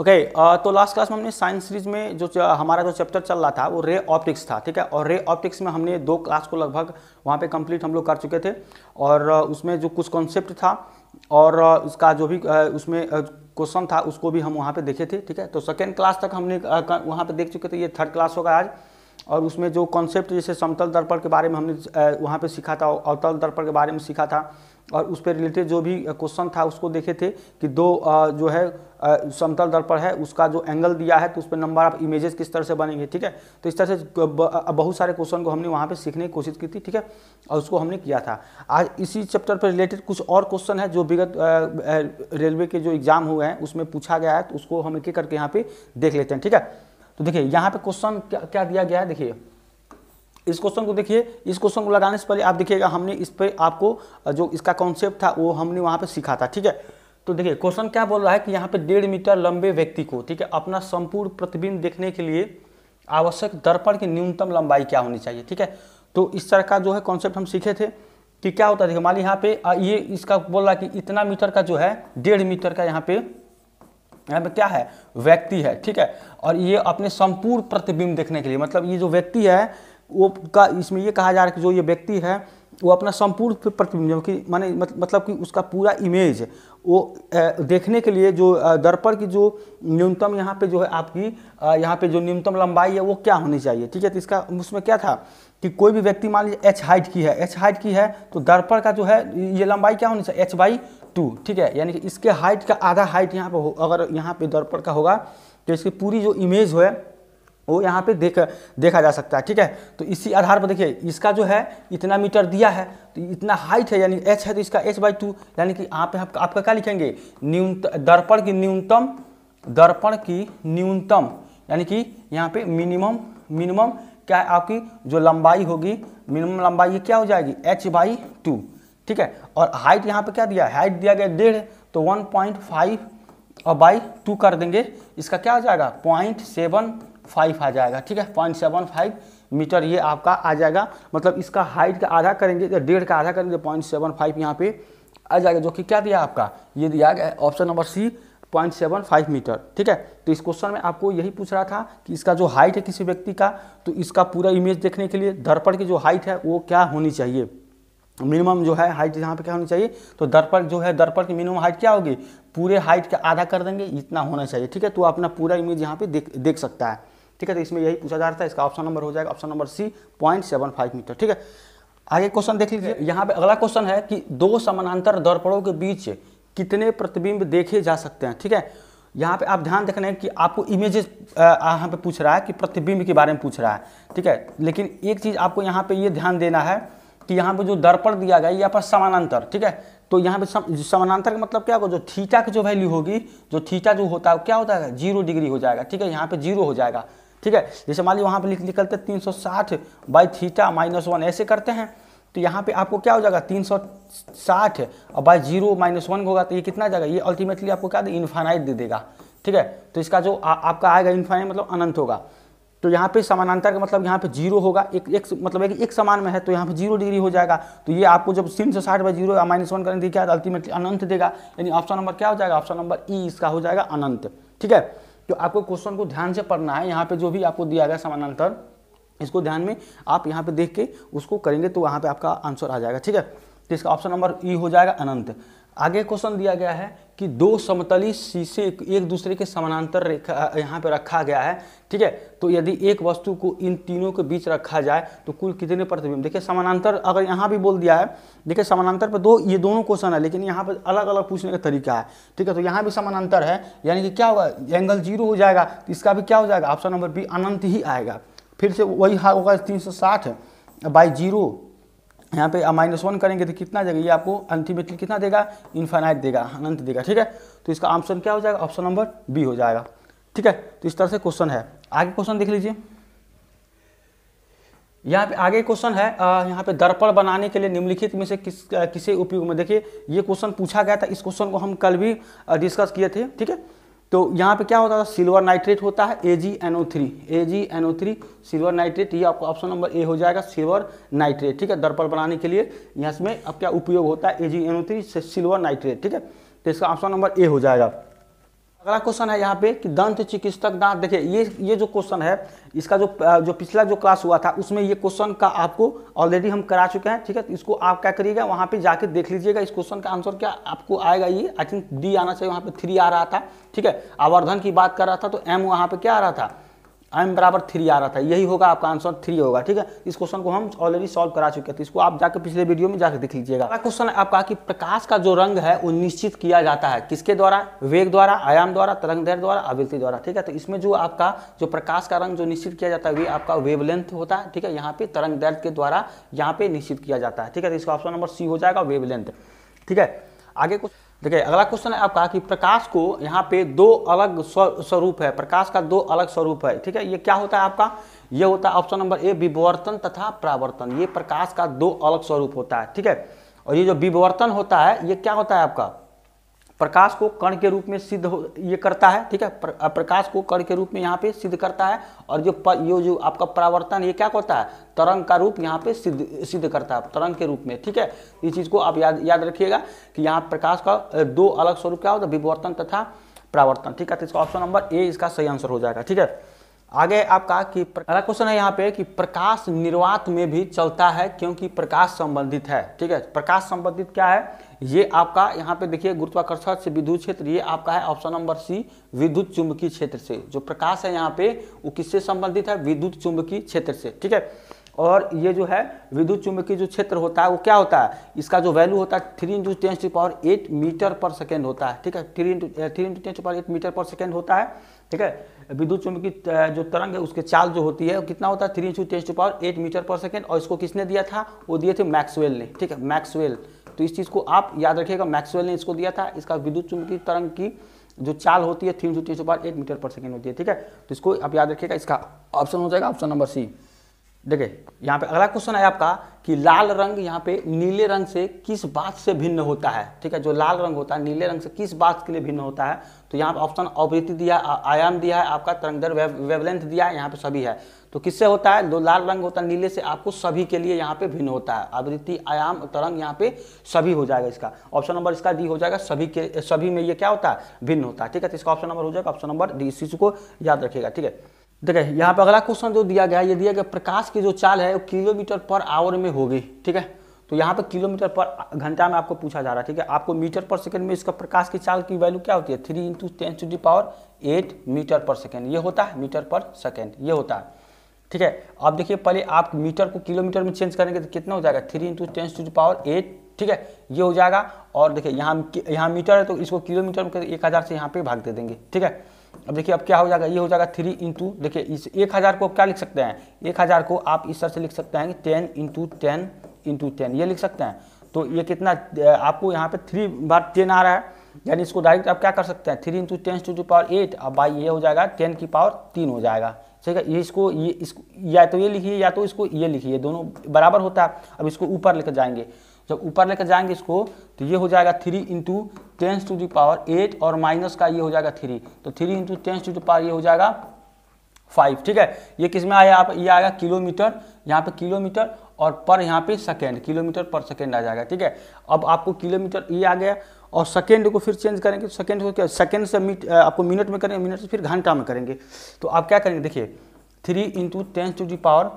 okay okay, uh, तो last class में हमने साइंस सीरीज में जो हमारा जो चैप्टर चल रहा था वो रे ऑप्टिक्स था ठीक है और रे ऑप्टिक्स में हमने दो क्लास को लगभग वहाँ पे कंप्लीट हम लोग कर चुके थे और uh, उसमें जो कुछ कॉन्सेप्ट था और uh, उसका जो भी उसमें क्वेश्चन था उसको भी हम वहाँ पे देखे थे ठीक है तो सेकेंड क्लास तक हमने वहाँ पर देख चुके थे ये थर्ड क्लास होगा आज और उसमें जो कॉन्सेप्ट जैसे समतल दर्पण के बारे में हमने वहाँ पर सीखा था अवतल दर्पण के बारे में सीखा था और उस पर रिलेटेड जो भी क्वेश्चन था उसको देखे थे कि दो जो है समतल दर्पण है उसका जो एंगल दिया है तो उस पर नंबर ऑफ इमेजेस किस तरह से बनेंगे ठीक है तो इस तरह से बहुत सारे क्वेश्चन को हमने वहाँ पे सीखने की कोशिश की थी ठीक है और उसको हमने किया था आज इसी चैप्टर पर रिलेटेड कुछ और क्वेश्चन है जो विगत रेलवे के जो एग्जाम हुए हैं उसमें पूछा गया है तो उसको हम एक करके यहाँ पे देख लेते हैं ठीक है तो देखिए यहाँ पे क्वेश्चन क्या, क्या दिया गया है देखिए इस क्वेश्चन को देखिए इस क्वेश्चन को लगाने से पहले आप देखिएगा हमने इस पर आपको जो इसका कॉन्सेप्ट था वो हमने वहाँ पर सीखा था ठीक है तो देखिए क्वेश्चन क्या बोल रहा है कि यहाँ पे डेढ़ मीटर लंबे व्यक्ति को ठीक है अपना संपूर्ण प्रतिबिंब देखने के लिए आवश्यक दर्पण की न्यूनतम लंबाई क्या होनी चाहिए ठीक है तो इस तरह का जो है कॉन्सेप्ट हम सीखे थे कि क्या होता है देखिए मान ली यहाँ पे ये इसका बोल रहा है कि इतना मीटर का जो है डेढ़ मीटर का यहाँ पे यहाँ पे क्या है व्यक्ति है ठीक है और ये अपने संपूर्ण प्रतिबिंब देखने के लिए मतलब ये जो व्यक्ति है वो का इसमें ये कहा जा रहा है कि जो ये व्यक्ति है वो अपना संपूर्ण प्रतिबिंब कि माने मतलब कि उसका पूरा इमेज वो देखने के लिए जो दर्पण की जो न्यूनतम यहाँ पे जो है आपकी यहाँ पे जो न्यूनतम लंबाई है वो क्या होनी चाहिए ठीक है तो इसका उसमें क्या था कि कोई भी व्यक्ति मान लीजिए एच हाइट की है एच हाइट की है तो दर्पण का जो है ये लंबाई क्या होनी चाहिए एच बाई टू ठीक है यानी कि इसके हाइट का आधा हाइट यहाँ पर अगर यहाँ पे दर्पण का होगा तो इसकी पूरी जो इमेज है वो यहाँ पे देख देखा जा सकता है ठीक है तो इसी आधार पर देखिए इसका जो है इतना मीटर दिया है तो इतना हाइट है यानी एच है तो इसका एच बाई टू यानी कि यहाँ पे आप, आपका क्या लिखेंगे न्यूनतम दर्पण की न्यूनतम दर्पण की न्यूनतम यानी कि यहाँ पे मिनिमम मिनिमम क्या है आपकी जो लंबाई होगी मिनिमम लंबाई ये क्या हो जाएगी एच बाई टू ठीक है और हाइट यहाँ पे क्या दिया है हाइट दिया गया डेढ़ तो वन पॉइंट फाइव और बाई टू कर देंगे इसका क्या हो जाएगा पॉइंट सेवन फाइव आ जाएगा ठीक है पॉइंट सेवन फाइव मीटर ये आपका आ जाएगा मतलब इसका हाइट का आधा करेंगे तो डेढ़ का आधा करेंगे पॉइंट सेवन फाइव यहाँ पे आ जाएगा जो कि क्या दिया आपका ये दिया गया option number C point seven five meter ठीक है तो इस क्वेश्चन में आपको यही पूछ रहा था कि इसका जो हाइट है किसी व्यक्ति का तो इसका पूरा इमेज देखने के लिए दर्पण की जो हाइट है वो क्या होनी चाहिए मिनिमम जो है हाइट यहाँ पे क्या होनी चाहिए तो दर्पण जो है दर्पण की मिनिमम हाइट क्या होगी पूरे हाइट का आधा कर देंगे इतना होना चाहिए ठीक है तो अपना पूरा इमेज यहाँ पे देख देख सकता है ठीक है तो इसमें यही पूछा जा रहा था इसका ऑप्शन नंबर हो जाएगा option number C point seven five meter ठीक है आगे क्वेश्चन देख लीजिए यहाँ पे अगला क्वेश्चन है कि दो समानांतर दर्पणों के बीच कितने प्रतिबिंब देखे जा सकते हैं ठीक है यहाँ पे आप ध्यान देख रहे हैं कि आपको इमेजेस यहाँ पे पूछ रहा है कि प्रतिबिंब के बारे में पूछ रहा है ठीक है लेकिन एक चीज़ आपको यहाँ पे ये ध्यान देना है कि यहाँ पे जो दर्पण दिया गया यहाँ पर समानांतर ठीक है तो यहाँ पे समानांतर का मतलब क्या होगा जो थीटा की जो वैल्यू होगी जो थीटा जो होता है क्या होता है जीरो डिग्री हो जाएगा ठीक है यहाँ पे जीरो हो जाएगा ठीक है जैसे मान लीजिए वहाँ पर निकलते तीन सौ साठ बाई थीटा माइनस वन ऐसे करते हैं तो यहाँ पे आपको क्या हो जाएगा तीन सौ साठ और बाई जीरो माइनस वन होगा तो ये कितना जाएगा ये अल्टीमेटली आपको क्या इन्फाइनाइट दे देगा ठीक है तो इसका जो आ, आपका आएगा इन्फाइनाइट मतलब अनंत होगा तो यहाँ पे समानांतर का मतलब यहाँ पे जीरो होगा एक एक मतलब एक, एक समान में है तो यहाँ पे जीरो डिग्री हो जाएगा तो ये आपको जब तीन सौ साठ बाई जीरो माइनस वन करेंगे क्या अल्टीमेटली अनंत देगा यानी ऑप्शन नंबर क्या हो जाएगा ऑप्शन नंबर ई इसका हो जाएगा अनंत ठीक है तो आपको क्वेश्चन को ध्यान से पढ़ना है यहाँ पे जो भी आपको दिया गया समानांतर इसको ध्यान में आप यहाँ पे देख के उसको करेंगे तो वहाँ पे आपका आंसर आ जाएगा ठीक है तो इसका ऑप्शन नंबर ई हो जाएगा अनंत आगे क्वेश्चन दिया गया है कि दो समतली शीशे एक दूसरे के समानांतर रेखा यहाँ पर रखा गया है ठीक है तो यदि एक वस्तु को इन तीनों के बीच रखा जाए तो कुल कितने प्रतिबिंब देखिए समानांतर अगर यहाँ भी बोल दिया है देखिए समानांतर पर दो ये दोनों क्वेश्चन है लेकिन यहाँ पर अलग अलग पूछने का तरीका है ठीक है तो यहाँ भी समानांतर है यानी कि क्या होगा एंगल जीरो हो जाएगा तो इसका भी क्या हो जाएगा ऑप्शन नंबर बी अनंत ही आएगा फिर से वही होगा तीन सौ साठ बाई जीरो यहाँ पे माइनस वन करेंगे तो कितना देगा ये आपको अल्टीमेटली कितना देगा इन्फाइनाइट देगा अनंत देगा ठीक है तो इसका ऑप्शन क्या हो जाएगा ऑप्शन नंबर बी हो जाएगा ठीक है तो इस तरह से क्वेश्चन है आगे क्वेश्चन देख लीजिए यहाँ पे आगे क्वेश्चन है यहाँ पे दर्पण बनाने के लिए निम्नलिखित में से किस किसे उपयोग में देखिए ये क्वेश्चन पूछा गया था इस क्वेश्चन को हम कल भी डिस्कस किए थे ठीक है तो यहाँ पे क्या होता था सिल्वर नाइट्रेट होता है A G N O three A G N O three silver nitrate ये आपका ऑप्शन नंबर ए हो जाएगा सिल्वर नाइट्रेट ठीक है दर्पण बनाने के लिए यहाँ इसमें अब क्या उपयोग होता है A G N O three silver nitrate ठीक है तो इसका ऑप्शन नंबर ए हो जाएगा अगला क्वेश्चन है यहाँ पे कि दंत चिकित्सक दांत देखिए ये ये जो क्वेश्चन है इसका जो जो पिछला जो क्लास हुआ था उसमें ये क्वेश्चन का आपको ऑलरेडी हम करा चुके हैं ठीक है इसको आप क्या करिएगा वहाँ पे जाके देख लीजिएगा इस क्वेश्चन का आंसर क्या आपको आएगा ये आई थिंक डी आना चाहिए वहाँ पे थ्री आ रहा था ठीक है आवर्धन की बात कर रहा था तो एम वहाँ पे क्या आ रहा था एम बराबर थ्री आ रहा था यही होगा आपका आंसर थ्री होगा ठीक है इस क्वेश्चन को हम ऑलरेडी सॉल्व करा चुके थे तो इसको आप जाकर पिछले वीडियो में जाकर देख लीजिएगा क्वेश्चन है आपका कि प्रकाश का जो रंग है वो निश्चित किया जाता है किसके द्वारा वेग द्वारा आयाम द्वारा तरंग दैर द्वारा आवृत्ति द्वारा ठीक है तो इसमें जो आपका जो प्रकाश का रंग जो निश्चित किया जाता है वे आपका वेवलेंथ होता है ठीक है यहाँ पे तरंग दैर्थ के द्वारा यहाँ पे निश्चित किया जाता है ठीक है तो इसका ऑप्शन नंबर सी हो जाएगा वेवलेंथ ठीक है आगे कुछ देखिए अगला क्वेश्चन है आपका कि प्रकाश को यहाँ पे दो अलग स्वरूप है प्रकाश का दो अलग स्वरूप है ठीक है ये क्या होता है आपका ये होता है ऑप्शन नंबर ए विवर्तन तथा प्रावर्तन ये प्रकाश का दो अलग स्वरूप होता है ठीक है और ये जो विवर्तन होता है ये क्या होता है आपका प्रकाश को कण के रूप में सिद्ध हो ये करता है ठीक है प्रकाश को कण के रूप में यहाँ पे सिद्ध करता है और जो प, यो जो आपका परावर्तन ये क्या करता है तरंग का रूप यहाँ पे सिद्ध सिद्ध करता है तरंग के रूप में ठीक है इस चीज़ को आप याद याद रखिएगा कि यहाँ प्रकाश का दो अलग स्वरूप क्या होता है विवर्तन तथा प्रावर्तन ठीक है तो इसका ऑप्शन नंबर ए इसका सही आंसर हो जाएगा ठीक है आगे आपका कि अगला क्वेश्चन है यहाँ पे कि प्रकाश निर्वात में भी चलता है क्योंकि प्रकाश संबंधित है ठीक है प्रकाश संबंधित क्या है ये आपका यहाँ पे देखिए गुरुत्वाकर्षण से विद्युत क्षेत्र ये आपका है ऑप्शन नंबर सी विद्युत चुंबकीय क्षेत्र से जो प्रकाश है यहाँ पे वो किससे संबंधित है विद्युत चुंबकीय क्षेत्र से ठीक है और ये जो है विद्युत चुंबकीय जो क्षेत्र होता है वो क्या होता है इसका जो वैल्यू होता है three into ten to power eight metre per second होता है ठीक है three into three into ten to power eight metre per second होता है ठीक है विद्युत चुंबकीय जो तरंग है उसके चाल जो होती है कितना होता है three into ten to power eight metre per second और इसको किसने दिया था वो दिए थे मैक्सवेल ने ठीक है मैक्सवेल तो इस चीज़ को आप याद रखिएगा मैक्सवेल ने इसको दिया था इसका विद्युत चुंबकीय तरंग की जो चाल होती है तीन सौ तीन सौ बार एक मीटर पर सेकेंड होती है ठीक है तो इसको आप याद रखिएगा इसका ऑप्शन हो जाएगा ऑप्शन नंबर सी देखिए यहाँ पे अगला क्वेश्चन है आपका कि लाल रंग यहाँ पे नीले रंग से किस बात से भिन्न होता है ठीक है जो लाल रंग होता है नीले रंग से किस बात के लिए भिन्न होता है तो यहाँ पे ऑप्शन आवृत्ति दिया आयाम दिया है आपका तरंग दर वेवलेंथ दिया है यहाँ पे सभी है तो किससे होता है जो लाल रंग होता है नीले से आपको सभी के लिए यहाँ पे भिन्न होता है आवृत्ति आयाम तरंग यहाँ पे सभी हो जाएगा इसका ऑप्शन नंबर इसका डी हो जाएगा सभी के सभी में ये क्या होता है भिन्न होता है ठीक है तो इसका ऑप्शन नंबर हो जाएगा ऑप्शन नंबर डी इस चीज़ को याद रखेगा ठीक है देखिए यहाँ पर अगला क्वेश्चन जो दिया गया ये दिया गया प्रकाश की जो चाल है वो किलोमीटर पर आवर में होगी ठीक है तो यहाँ पर किलोमीटर पर घंटा में आपको पूछा जा रहा है ठीक है आपको मीटर पर सेकंड में इसका प्रकाश की चाल की वैल्यू क्या होती है three into ten to the power eight metre per second ये होता है मीटर पर सेकंड ये होता है ठीक है अब देखिए पहले आप मीटर को किलोमीटर में चेंज करेंगे तो कितना हो जाएगा three into ten to the power eight ठीक है ये हो जाएगा और देखिए यहाँ यहाँ मीटर है तो इसको किलोमीटर में एक हज़ार से यहाँ पर भाग दे देंगे ठीक है अब देखिए अब क्या हो जाएगा ये हो जाएगा थ्री इंटू देखिए इस एक हज़ार को आप क्या लिख सकते हैं एक हज़ार को आप इस तरह से लिख सकते हैं कि ten into ten into ten ये लिख सकते हैं तो ये कितना आपको यहाँ पे थ्री बार टेन आ रहा है यानी इसको डायरेक्ट आप क्या कर सकते हैं three into ten to power eight अब बाई ये हो जाएगा टेन की पावर तीन हो जाएगा ठीक है ये इसको ये इसको या तो ये लिखिए या तो इसको ये लिखिए दोनों बराबर होता है अब इसको ऊपर लेकर जाएंगे जब ऊपर लेकर जाएंगे इसको तो ये हो जाएगा three into tens to the power eight और माइनस का ये हो जाएगा थ्री तो three into tens to power ये हो जाएगा फाइव ठीक है ये किस में आया आप ये आएगा किलोमीटर यहाँ पे किलोमीटर और पर यहाँ पे सेकेंड किलोमीटर पर सेकेंड आ जाएगा ठीक है अब आपको किलोमीटर ये आ गया और सेकेंड को फिर चेंज करेंगे तो सेकेंड को क्या सेकेंड से मिनट आपको मिनट में करेंगे मिनट से फिर घंटा में करेंगे तो आप क्या करेंगे देखिए three into tens to the power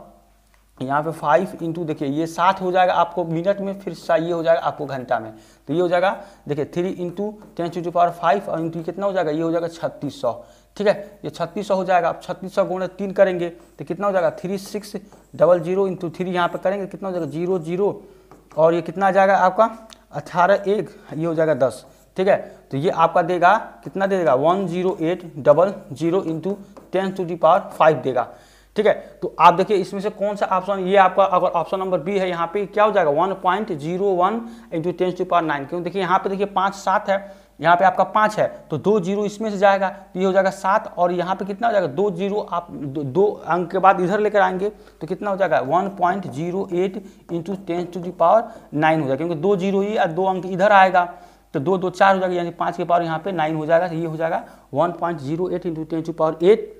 यहाँ पे फाइव इंटू देखिए ये सात हो जाएगा आपको मिनट में फिर ये हो जाएगा आपको घंटा में तो ये हो जाएगा देखिए three into ten to power five और इंटू कितना हो जाएगा ये हो जाएगा छत्तीस सौ ठीक है ये छत्तीस सौ हो जाएगा आप छत्तीस सौ गुणा तीन करेंगे तो कितना हो जाएगा three six double zero into three यहाँ पर करेंगे कितना हो जाएगा जीरो जीरो और ये कितना आ जाएगा आपका अठारह एक ये हो जाएगा दस ठीक है तो ये आपका देगा कितना देगा one zero eight double zero into ten to the power five देगा ठीक है तो आप देखिए इसमें से कौन सा ऑप्शन ये आपका अगर ऑप्शन नंबर बी है यहाँ पे क्या हो जाएगा one point zero one into ten to power nine क्यों देखिए यहाँ पे देखिए पाँच सात है यहाँ पे आपका पाँच है तो दो जीरो इसमें से जाएगा तो ये हो जाएगा सात और यहाँ पे कितना हो जाएगा दो जीरो आप दो, अंक के बाद इधर लेकर आएंगे तो कितना हो जाएगा one point zero eight into ten to the power nine हो जाएगा क्योंकि दो जीरो ये दो अंक इधर आएगा तो दो दो चार हो जाएगा यानी पाँच के पावर यहाँ पे नाइन हो जाएगा तो ये हो जाएगा one point zero eight into ten to power eight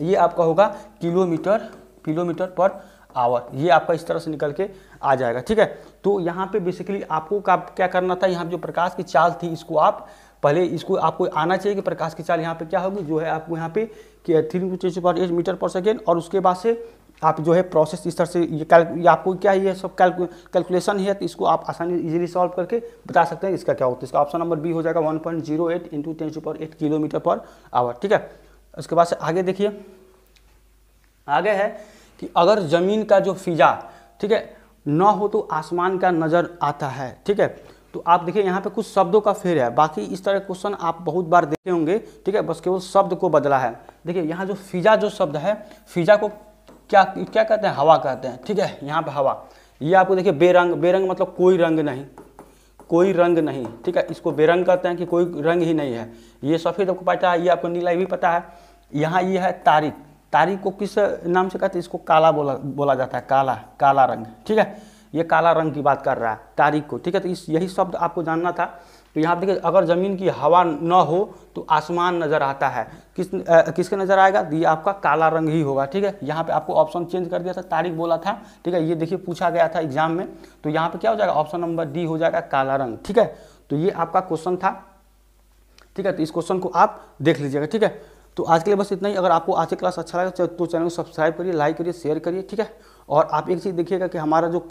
ये आपका होगा किलोमीटर किलोमीटर पर आवर ये आपका इस तरह से निकल के आ जाएगा ठीक है तो यहाँ पे बेसिकली आपको क्या करना था यहाँ जो प्रकाश की चाल थी इसको आप पहले इसको आपको आना चाहिए कि प्रकाश की चाल यहाँ पे क्या होगी जो है आपको यहाँ पे कि three into per eight metre per second और उसके बाद से आप जो है प्रोसेस इस तरह से ये कैल आपको क्या ये सब कैलकु कैलकुलेशन है तो इसको आप आसानी इजीली सॉल्व करके बता सकते हैं इसका क्या होता है इसका ऑप्शन नंबर बी हो जाएगा one point zero eight into ten super eight kilometre per hour ठीक है उसके बाद से आगे देखिए आगे है कि अगर ज़मीन का जो फिजा ठीक है न हो तो आसमान का नज़र आता है ठीक है तो आप देखिए यहाँ पे कुछ शब्दों का फेर है बाकी इस तरह क्वेश्चन आप बहुत बार देखे होंगे ठीक है बस केवल शब्द को बदला है देखिए यहाँ जो फिजा जो शब्द है फिजा को क्या क्या कहते हैं हवा कहते हैं ठीक है यहाँ पे हवा ये आपको देखिए बेरंग बेरंग मतलब कोई रंग नहीं कोई रंग नहीं ठीक है इसको बेरंग कहते हैं कि कोई रंग ही नहीं है ये सफ़ेद आपको पता है ये आपको नीला भी पता है यहाँ ये है तारीख तारीख को किस नाम से कहते हैं इसको काला बोला बोला जाता है काला काला रंग ठीक है ये काला रंग की बात कर रहा है तारीख को ठीक है तो इस यही शब्द आपको जानना था तो यहाँ देखिए अगर ज़मीन की हवा न हो तो आसमान नज़र आता है किस आ, किसके नज़र आएगा ये आपका काला रंग ही होगा ठीक है यहाँ पे आपको ऑप्शन चेंज कर दिया था तारीख बोला था ठीक है ये देखिए पूछा गया था एग्जाम में तो यहाँ पे क्या हो जाएगा ऑप्शन नंबर डी हो जाएगा काला रंग ठीक है तो ये आपका क्वेश्चन था ठीक है तो इस क्वेश्चन को आप देख लीजिएगा ठीक है तो आज के लिए बस इतना ही अगर आपको आज की क्लास अच्छा लगा तो चैनल को सब्सक्राइब करिए लाइक करिए शेयर करिए ठीक है और आप एक चीज़ देखिएगा कि हमारा जो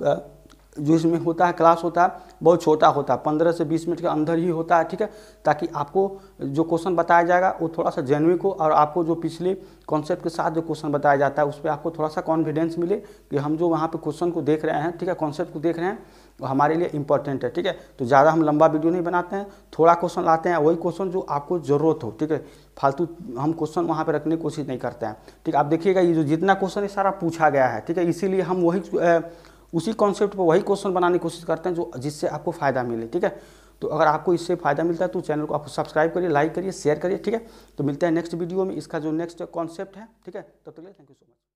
जो इसमें होता है क्लास होता है बहुत छोटा होता है पंद्रह से बीस मिनट के अंदर ही होता है ठीक है ताकि आपको जो क्वेश्चन बताया जाएगा वो थोड़ा सा जेनविक हो और आपको जो पिछले कॉन्सेप्ट के साथ जो क्वेश्चन बताया जाता है उस पर आपको थोड़ा सा कॉन्फिडेंस मिले कि हम जो वहाँ पर क्वेश्चन को देख रहे हैं ठीक है कॉन्सेप्ट को देख रहे हैं वो हमारे लिए इंपॉर्टेंट है ठीक है तो ज़्यादा हम लंबा वीडियो नहीं बनाते हैं थोड़ा क्वेश्चन लाते हैं वही क्वेश्चन जो आपको ज़रूरत हो ठीक है फालतू हम क्वेश्चन वहाँ पर रखने की कोशिश नहीं करते हैं ठीक है आप देखिएगा ये जो जितना क्वेश्चन है सारा पूछा गया है ठीक है इसीलिए हम वही उसी कॉन्सेप्ट पर वही क्वेश्चन बनाने की कोशिश करते हैं जो जिससे आपको फ़ायदा मिले ठीक है तो अगर आपको इससे फ़ायदा मिलता है तो चैनल को आप सब्सक्राइब करिए लाइक करिए शेयर करिए ठीक है तो मिलते हैं नेक्स्ट वीडियो में इसका जो नेक्स्ट कॉन्सेप्ट है ठीक है तब तक थैंक यू सो मच